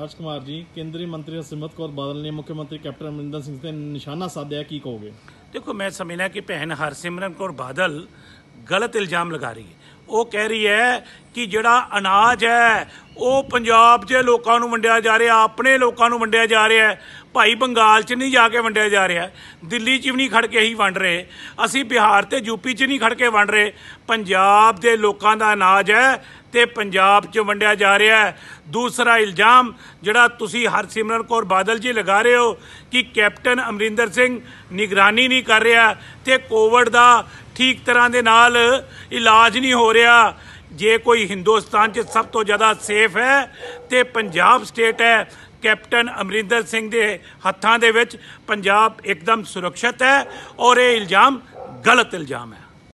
ਰਾਜ ਕੁਮਾਰ ਜੀ ਕੇਂਦਰੀ ਮੰਤਰੀ ਸਿਮਤ ਕੌਰ ਬਾਦਲ ਨੇ ਮੁੱਖ ਮੰਤਰੀ ਕੈਪਟਨ ਅਮਰਿੰਦਰ ਸਿੰਘ ਤੇ ਨਿਸ਼ਾਨਾ ਸਾਧਿਆ ਕੀ ਕਹੋਗੇ ਦੇਖੋ ਮੈਂ ਸਮਝਣਾ ਕਿ ਭੈਣ ਹਰਸਿਮਰਨ ਕੌਰ ਬਾਦਲ ਗਲਤ ਇਲਜ਼ਾਮ ਲਗਾ ਰਹੀ ਹੈ ਉਹ ਕਹਿ ਰਹੀ ਹੈ ਕਿ ਜਿਹੜਾ ਅਨਾਜ ਹੈ ਉਹ ਪੰਜਾਬ ਦੇ ਲੋਕਾਂ ਨੂੰ ਵੰਡਿਆ ਜਾ ਰਿਹਾ ਆਪਣੇ ਲੋਕਾਂ ਨੂੰ ਵੰਡਿਆ ਜਾ ਰਿਹਾ ਭਾਈ ਬੰਗਾਲ 'ਚ ਨਹੀਂ ਜਾ ਕੇ ਵੰਡਿਆ ਜਾ ਰਿਹਾ ਦਿੱਲੀ 'ਚ ਵੀ ਨਹੀਂ ਖੜ ਕੇ ਹੀ ਵੰਡ ਰਹੇ ਅਸੀਂ ਬਿਹਾਰ ਤੇ ਯੂਪੀ 'ਚ ਨਹੀਂ ਖੜ ਕੇ ਵੰਡ ਰਹੇ ਪੰਜਾਬ ਦੇ ਲੋਕਾਂ ਦਾ ਅਨਾਜ ਹੈ ਤੇ ਪੰਜਾਬ 'ਚ ਵੰਡਿਆ ਜਾ ਰਿਹਾ ਹੈ ਦੂਸਰਾ ਇਲਜ਼ਾਮ ਜਿਹੜਾ ਤੁਸੀਂ ਹਰਸਿਮਰਨ ਕੌਰ ਬਾਦਲ ਜੀ ਲਗਾ ਰਹੇ ਹੋ ਕਿ ਕੈਪਟਨ ਅਮਰਿੰਦਰ ਸਿੰਘ ਨਿਗਰਾਨੀ ਨਹੀਂ ਕਰ ਰਿਹਾ ਤੇ ਕੋਵਿਡ ਦਾ ਠੀਕ ਤਰ੍ਹਾਂ ਦੇ ਨਾਲ ਇਲਾਜ ਨਹੀਂ ਹੋ ਰਿਹਾ ਜੇ ਕੋਈ ਹਿੰਦੁਸਤਾਨ 'ਚ ਸਭ ਤੋਂ ਜ਼ਿਆਦਾ ਸੇਫ ਹੈ ਤੇ ਪੰਜਾਬ ਸਟੇਟ ਹੈ ਕੈਪਟਨ ਅਮਰਿੰਦਰ ਸਿੰਘ ਦੇ ਹੱਥਾਂ ਦੇ ਵਿੱਚ ਪੰਜਾਬ ਇੱਕਦਮ ਸੁਰੱਖਿਅਤ ਹੈ ਔਰ ਇਹ ਇਲਜ਼ਾਮ ਗਲਤ ਇਲਜ਼ਾਮ ਹੈ